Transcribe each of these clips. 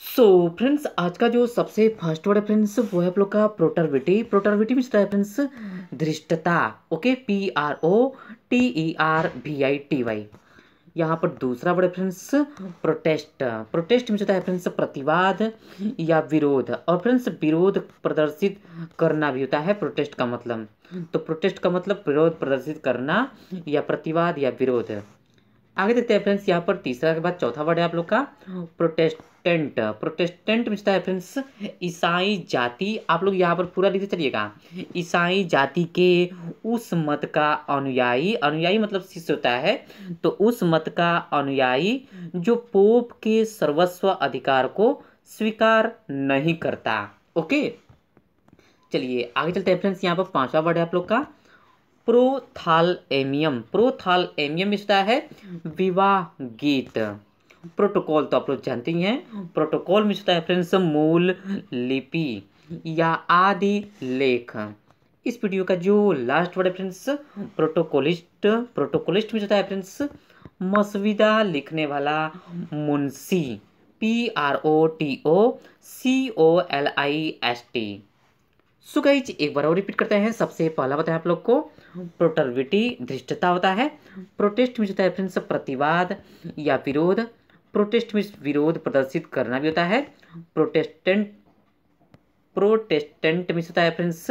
सो so, friends आज का जो सबसे फर्स्ट वर्ड है फ्रेंड्स वो है आप लोग का प्रोटरविटी प्रोटरविटी मिस्टर है फ्रेंड्स धृष्टता okay P R O T E R V I T Y यहाँ पर दूसरा वर्ड है फ्रेंड्स प्रोटेस्ट प्रोटेस्ट मिस्टर है फ्रेंड्स प्रतिवाद या विरोध और फ्रेंड्स विरोध प्रदर्शित करना भी होता है प्रोटेस्ट का मतलब तो प्रोटेस्ट का मतलब विरोध प्रदर्शित करना या प्रतिवाद या विरोध आगे देखते हैं फ्रेंड्स यहाँ पर तीसरा के बाद चौथा वर्ड है आप लोग का प्रोटेस्टेंट प्रोटेस्टेंट मिस्टर है फ्रेंड्स ईसाई जाति आप लोग यहाँ पर पूरा लिखते चलिएगा ईसाई जाति के उस मत का अनुयायी अनुयायी मतलब शिष्य होता है तो उस मत का अनुयायी जो पोप के सर्वस्व अधिकार को स्वीकार नहीं करता ओके चलिए आगे चलते हैं फ्रेंड्स यहाँ पर पांचवा वर्ड है आप लोग का प्रोथालएमियम प्रोथालएमियम इसका है विवाह गीत प्रोटोकॉल तो आप लोग जानते ही हैं प्रोटोकॉल में होता है फ्रेंड्स मूल लिपि या आदि लेख इस वीडियो का जो लास्ट वर्ड है फ्रेंड्स प्रोटोकॉलिस्ट प्रोटोकॉलिस्ट में होता है फ्रेंड्स मसविदा लिखने वाला मुंशी P R O T O C O L I S T so कई एक बार और रिपीट करते हैं सबसे पहला बताया आप लोग को प्रोटर्विटी धृष्टता होता है प्रोटेस्ट में होता है फ्रेंड्स प्रतिवाद या विरोध प्रोटेस्ट में विरोध प्रदर्शित करना भी होता है प्रोटेस्टेंट प्रोटेस्टेंट में होता है फ्रेंड्स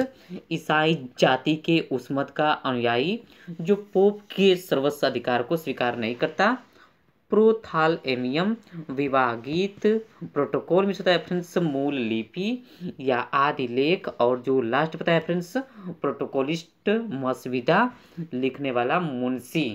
ईसाई जाति के उस मत का अनुयायी जो पोप के सर्वस्व अधिकार को स्वीकार नहीं करता प्रोथालएमियम विभागित प्रोटोकॉल में होता है फ्रेंड्स मूल लिपि या आदि लेख और जो लास्ट बताया फ्रेंड्स प्रोटोकॉलिस्ट मसविदा लिखने वाला मुंशी